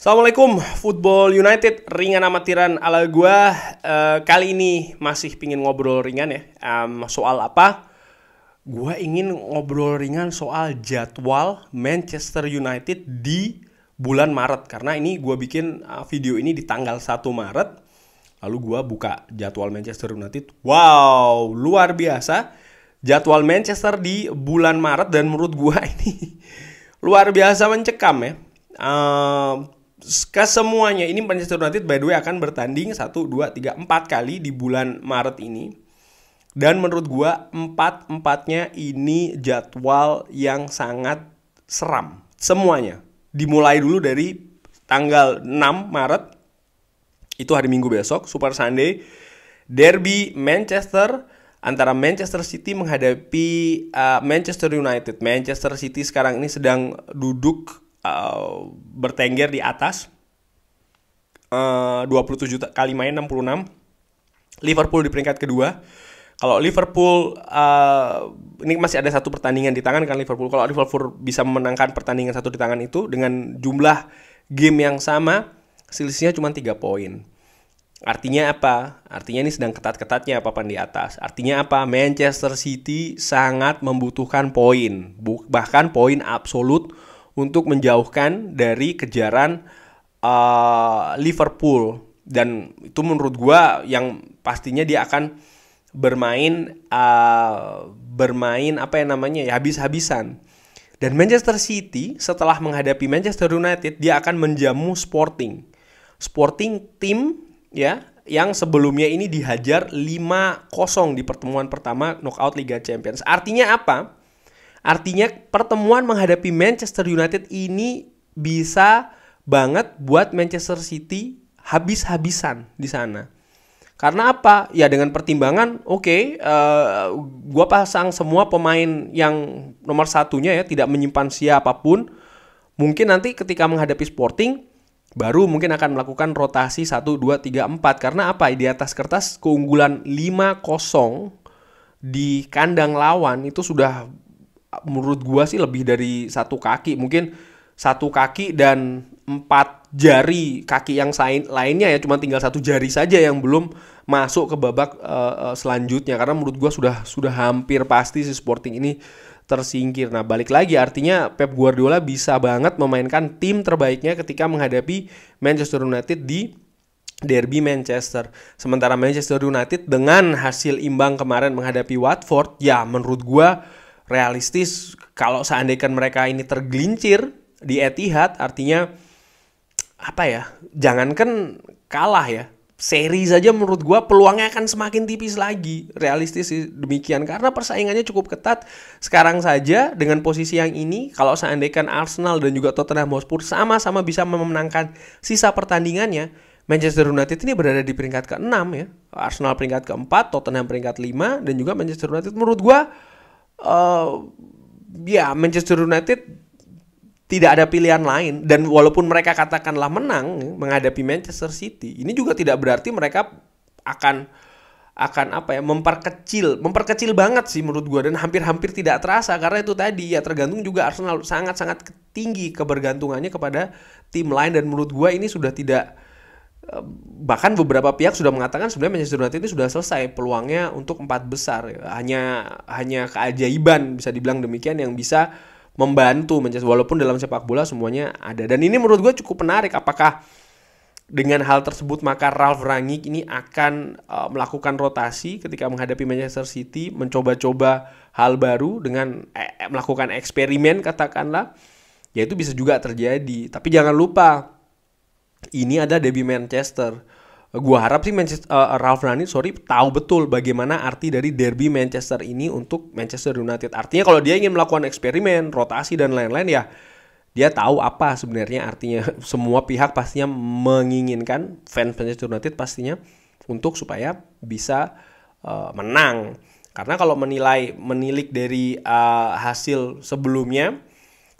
Assalamualaikum, Football United ringan amatiran ala gue Uh, kali ini masih pingin ngobrol ringan ya. Um, soal apa? Gue ingin ngobrol ringan soal jadwal Manchester United di bulan Maret karena ini gue bikin eh, video ini di tanggal 1 Maret. Lalu gue buka jadwal Manchester United. Wow, luar biasa. Jadwal Manchester di bulan Maret dan menurut gue ini luar biasa mencekam ya. Uh, kesemuanya ini Manchester United by the way akan bertanding 1 2 3 4 kali di bulan Maret ini. Dan menurut gua empat-empatnya ini jadwal yang sangat seram semuanya. Dimulai dulu dari tanggal 6 Maret itu hari Minggu besok Super Sunday derby Manchester antara Manchester City menghadapi uh, Manchester United. Manchester City sekarang ini sedang duduk uh, bertengger di atas uh, 27 tujuh kali main 66 Liverpool di peringkat kedua kalau Liverpool uh, ini masih ada satu pertandingan di tangan kan Liverpool kalau Liverpool bisa memenangkan pertandingan satu di tangan itu dengan jumlah game yang sama selisihnya cuma 3 poin Artinya apa? Artinya ini sedang ketat-ketatnya papan di atas. Artinya apa? Manchester City sangat membutuhkan poin, bahkan poin absolut untuk menjauhkan dari kejaran uh, Liverpool dan itu menurut gue yang pastinya dia akan bermain uh, bermain apa yang namanya ya habis-habisan dan Manchester City setelah menghadapi Manchester United dia akan menjamu Sporting Sporting tim ya yang sebelumnya ini dihajar 5-0 di pertemuan pertama knockout Liga Champions artinya apa Artinya pertemuan menghadapi Manchester United ini bisa banget buat Manchester City habis-habisan di sana. Karena apa? Ya dengan pertimbangan, oke, okay, uh, eh, gue pasang semua pemain yang nomor satunya ya tidak menyimpan siapapun. Mungkin nanti ketika menghadapi Sporting, baru mungkin akan melakukan rotasi 1, 2, 3, 4. Karena apa? Di atas kertas keunggulan 5-0 di kandang lawan itu sudah menurut gua sih lebih dari satu kaki mungkin satu kaki dan empat jari kaki yang lainnya ya cuma tinggal satu jari saja yang belum masuk ke babak uh, selanjutnya karena menurut gua sudah sudah hampir pasti si Sporting ini tersingkir. Nah, balik lagi artinya Pep Guardiola bisa banget memainkan tim terbaiknya ketika menghadapi Manchester United di derby Manchester. Sementara Manchester United dengan hasil imbang kemarin menghadapi Watford, ya menurut gua realistis kalau seandainya mereka ini tergelincir di Etihad artinya apa ya jangankan kalah ya seri saja menurut gue peluangnya akan semakin tipis lagi realistis sih demikian karena persaingannya cukup ketat sekarang saja dengan posisi yang ini kalau seandainya Arsenal dan juga Tottenham Hotspur sama-sama bisa memenangkan sisa pertandingannya Manchester United ini berada di peringkat ke-6 ya Arsenal peringkat ke-4 Tottenham peringkat 5 dan juga Manchester United menurut gua Eh, ya Manchester United tidak ada pilihan lain dan walaupun mereka katakanlah menang menghadapi Manchester City ini juga tidak berarti mereka akan akan apa ya memperkecil memperkecil banget sih menurut gua dan hampir-hampir tidak terasa karena itu tadi ya tergantung juga Arsenal sangat-sangat tinggi kebergantungannya kepada tim lain dan menurut gua ini sudah tidak bahkan beberapa pihak sudah mengatakan sebenarnya Manchester United ini sudah selesai peluangnya untuk empat besar hanya hanya keajaiban bisa dibilang demikian yang bisa membantu Manchester walaupun dalam sepak bola semuanya ada dan ini menurut gue cukup menarik apakah dengan hal tersebut maka Ralf Rangnick ini akan uh, melakukan rotasi ketika menghadapi Manchester City mencoba-coba hal baru dengan eh, melakukan eksperimen katakanlah ya itu bisa juga terjadi tapi jangan lupa ini ada Debbie Manchester gua harap sih Manchester uh, Ralph Rani sorry tahu betul bagaimana arti dari derby Manchester ini untuk Manchester United. Artinya kalau dia ingin melakukan eksperimen, rotasi dan lain-lain ya dia tahu apa sebenarnya artinya semua pihak pastinya menginginkan fans Manchester United pastinya untuk supaya bisa uh, menang. Karena kalau menilai menilik dari uh, hasil sebelumnya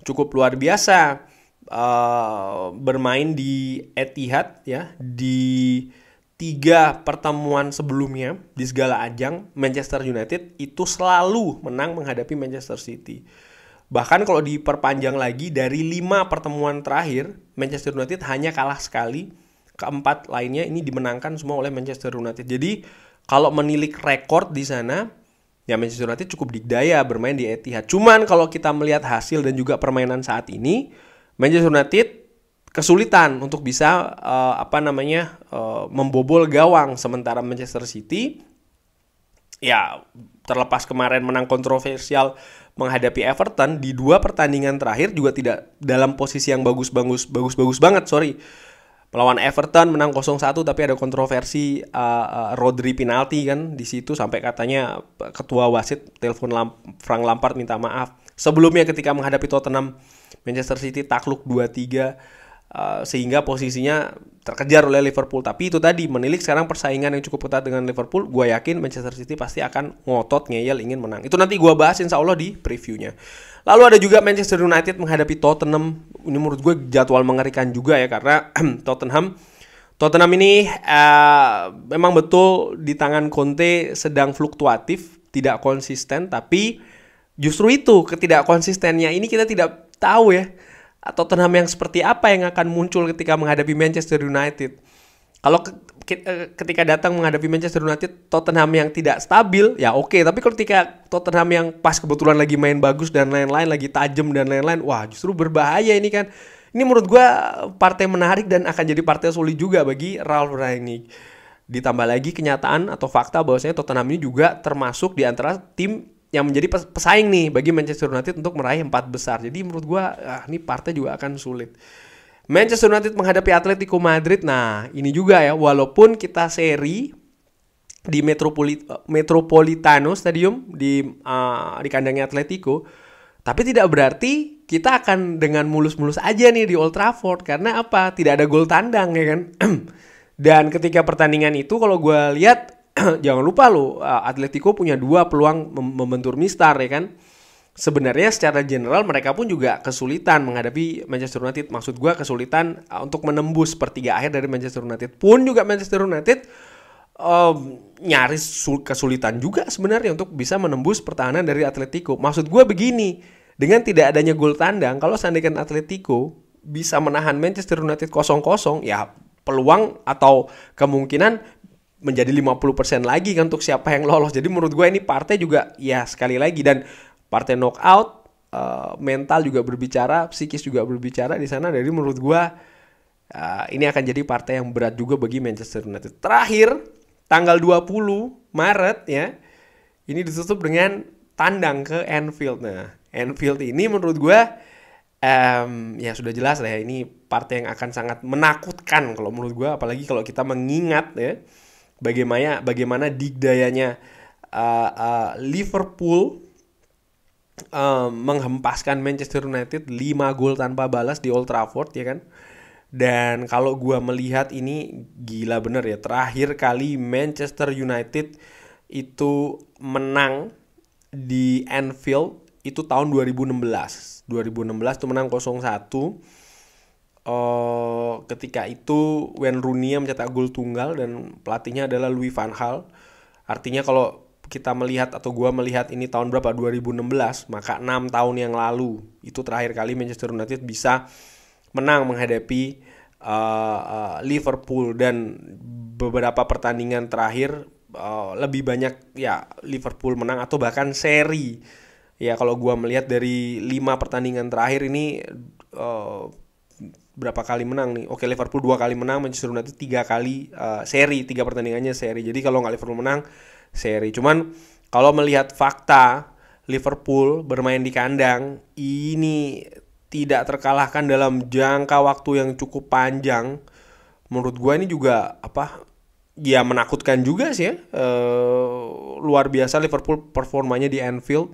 cukup luar biasa uh, bermain di Etihad ya di tiga pertemuan sebelumnya di segala ajang Manchester United itu selalu menang menghadapi Manchester City. Bahkan kalau diperpanjang lagi dari lima pertemuan terakhir Manchester United hanya kalah sekali keempat lainnya ini dimenangkan semua oleh Manchester United. Jadi kalau menilik rekor di sana ya Manchester United cukup digdaya bermain di Etihad. Cuman kalau kita melihat hasil dan juga permainan saat ini Manchester United kesulitan untuk bisa uh, apa namanya uh, membobol gawang sementara Manchester City ya terlepas kemarin menang kontroversial menghadapi Everton di dua pertandingan terakhir juga tidak dalam posisi yang bagus-bagus bagus-bagus banget sorry melawan Everton menang 0-1 tapi ada kontroversi uh, uh, Rodri penalti kan di situ sampai katanya ketua wasit telepon Lamp Frank Lampard minta maaf sebelumnya ketika menghadapi Tottenham Manchester City takluk 2-3 Uh, eh, sehingga posisinya terkejar oleh Liverpool. Tapi itu tadi menilik sekarang persaingan yang cukup ketat dengan Liverpool. Gue yakin Manchester City pasti akan ngotot ngeyel ingin menang. Itu nanti gue bahas insya Allah di previewnya. Lalu ada juga Manchester United menghadapi Tottenham. Ini menurut gue jadwal mengerikan juga ya karena Tottenham Tottenham ini uh, memang betul di tangan Conte sedang fluktuatif, tidak konsisten. Tapi justru itu ketidak ini kita tidak tahu ya atau Tottenham yang seperti apa yang akan muncul ketika menghadapi Manchester United. Kalau eh, ketika datang menghadapi Manchester United, Tottenham yang tidak stabil, ya oke. Okay. Tapi ketika Tottenham yang pas kebetulan lagi main bagus dan lain-lain, lagi tajam dan lain-lain, wah justru berbahaya ini kan. Ini menurut gue eh, partai menarik dan akan jadi partai sulit juga bagi Ralph Rangnick. Ditambah lagi kenyataan atau fakta bahwasanya Tottenham ini juga termasuk di antara tim yang menjadi pesaing nih bagi Manchester United untuk meraih empat besar. Jadi menurut gue ah, ini partai juga akan sulit. Manchester United menghadapi Atletico Madrid. Nah, ini juga ya walaupun kita seri di Metropoli Metropolitano Stadium di uh, di kandangnya Atletico, tapi tidak berarti kita akan dengan mulus-mulus aja nih di Old Trafford karena apa? Tidak ada gol tandang ya kan. Dan ketika pertandingan itu kalau gue lihat jangan lupa lo Atletico punya dua peluang mem membentur Mistar ya kan sebenarnya secara general mereka pun juga kesulitan menghadapi Manchester United. Maksud gue kesulitan untuk menembus pertiga akhir dari Manchester United pun juga Manchester United um, nyaris kesulitan juga sebenarnya untuk bisa menembus pertahanan dari Atletico. Maksud gue begini, dengan tidak adanya gol tandang, kalau seandainya Atletico bisa menahan Manchester United kosong-kosong, ya peluang atau kemungkinan menjadi 50% lagi kan untuk siapa yang lolos. Jadi menurut gue ini partai juga ya sekali lagi dan partai knockout uh, mental juga berbicara, psikis juga berbicara di sana. Jadi menurut gue uh, ini akan jadi partai yang berat juga bagi Manchester United. Terakhir tanggal 20 Maret ya. Ini ditutup dengan tandang ke Anfield. Nah, Anfield ini menurut gue um, ya sudah jelas lah ya ini partai yang akan sangat menakutkan kalau menurut gue apalagi kalau kita mengingat ya bagaimana bagaimana digdayanya uh, uh, Liverpool uh, menghempaskan Manchester United 5 gol tanpa balas di Old Trafford ya kan. Dan kalau gue melihat ini gila bener ya. Terakhir kali Manchester United itu menang di Anfield itu tahun 2016. 2016 itu menang 0-1. Uh, ketika itu Wayne Rooney mencetak gol tunggal dan pelatihnya adalah Louis van Gaal. Artinya kalau kita melihat atau gua melihat ini tahun berapa 2016, maka 6 tahun yang lalu itu terakhir kali Manchester United bisa menang menghadapi uh, uh, Liverpool dan beberapa pertandingan terakhir uh, lebih banyak ya Liverpool menang atau bahkan seri. Ya kalau gua melihat dari 5 pertandingan terakhir ini uh, berapa kali menang nih? Oke Liverpool dua kali menang, Manchester United tiga kali uh, seri, tiga pertandingannya seri. Jadi kalau nggak Liverpool menang seri. Cuman kalau melihat fakta Liverpool bermain di kandang ini tidak terkalahkan dalam jangka waktu yang cukup panjang. Menurut gue ini juga apa? Ya menakutkan juga sih ya. Uh, luar biasa Liverpool performanya di Anfield.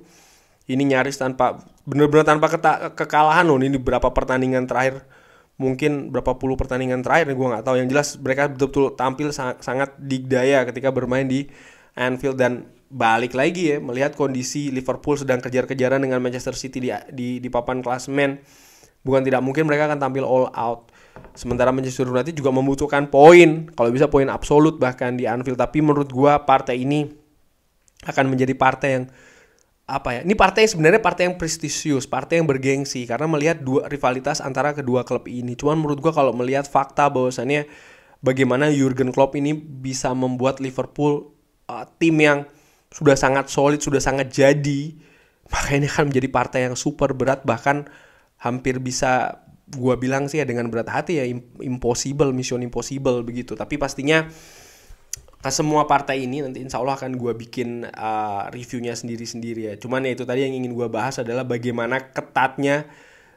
Ini nyaris tanpa bener-bener tanpa keta, kekalahan loh ini berapa pertandingan terakhir mungkin berapa puluh pertandingan terakhir gue nggak tahu yang jelas mereka betul-betul tampil sangat, sangat digdaya ketika bermain di Anfield dan balik lagi ya melihat kondisi Liverpool sedang kejar-kejaran dengan Manchester City di di, di papan klasemen bukan tidak mungkin mereka akan tampil all out sementara Manchester United juga membutuhkan poin kalau bisa poin absolut bahkan di Anfield tapi menurut gue partai ini akan menjadi partai yang apa ya? Ini partai yang sebenarnya partai yang prestisius, partai yang bergengsi karena melihat dua rivalitas antara kedua klub ini. Cuman menurut gua kalau melihat fakta bahwasannya bagaimana Jurgen Klopp ini bisa membuat Liverpool uh, tim yang sudah sangat solid, sudah sangat jadi, makanya ini akan menjadi partai yang super berat bahkan hampir bisa gua bilang sih ya dengan berat hati ya impossible mission impossible begitu. Tapi pastinya ke semua partai ini nanti insya Allah akan gue bikin uh, reviewnya sendiri-sendiri ya. Cuman ya itu tadi yang ingin gue bahas adalah bagaimana ketatnya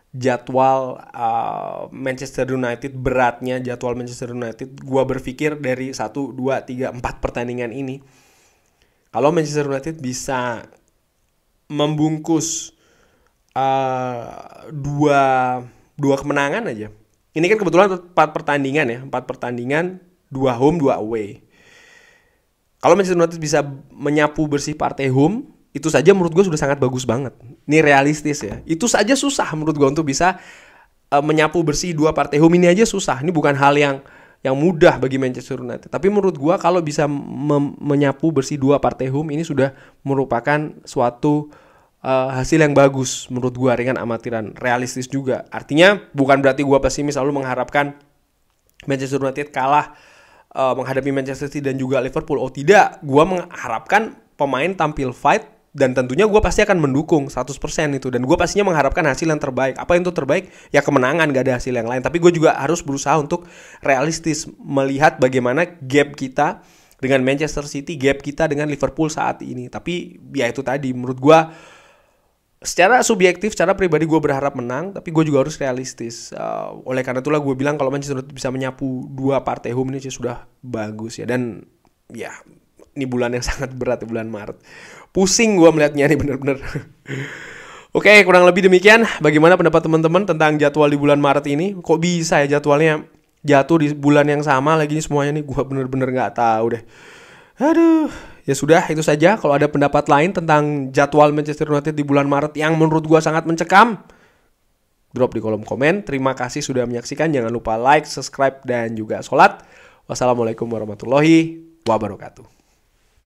jadwal uh, Manchester United beratnya jadwal Manchester United gue berpikir dari 1, 2, 3, 4 pertandingan ini kalau Manchester United bisa membungkus uh, dua, dua kemenangan aja ini kan kebetulan empat pertandingan ya empat pertandingan dua home dua away kalau Manchester United bisa menyapu bersih partai home, itu saja menurut gue sudah sangat bagus banget. Ini realistis ya. Itu saja susah menurut gue untuk bisa uh, menyapu bersih dua partai home ini aja susah. Ini bukan hal yang yang mudah bagi Manchester United. Tapi menurut gue kalau bisa menyapu bersih dua partai home ini sudah merupakan suatu uh, hasil yang bagus menurut gua ringan amatiran realistis juga. Artinya bukan berarti gua pesimis selalu mengharapkan Manchester United kalah uh, menghadapi Manchester City dan juga Liverpool. Oh tidak, gue mengharapkan pemain tampil fight dan tentunya gue pasti akan mendukung 100% itu dan gue pastinya mengharapkan hasil yang terbaik apa yang itu terbaik ya kemenangan gak ada hasil yang lain tapi gue juga harus berusaha untuk realistis melihat bagaimana gap kita dengan Manchester City gap kita dengan Liverpool saat ini tapi ya itu tadi menurut gue secara subjektif, secara pribadi gue berharap menang, tapi gue juga harus realistis. Uh, oleh karena itulah gue bilang kalau Manchester United bisa menyapu dua partai home ini sudah bagus ya. Dan ya ini bulan yang sangat berat, bulan Maret. Pusing gue melihatnya ini bener-bener. Oke, okay, kurang lebih demikian. Bagaimana pendapat teman-teman tentang jadwal di bulan Maret ini? Kok bisa ya jadwalnya jatuh di bulan yang sama lagi ini semuanya nih? Gue bener-bener nggak tahu deh. Aduh. Ya sudah, itu saja. Kalau ada pendapat lain tentang jadwal Manchester United di bulan Maret yang menurut gua sangat mencekam, drop di kolom komen. Terima kasih sudah menyaksikan. Jangan lupa like, subscribe, dan juga sholat. Wassalamualaikum warahmatullahi wabarakatuh.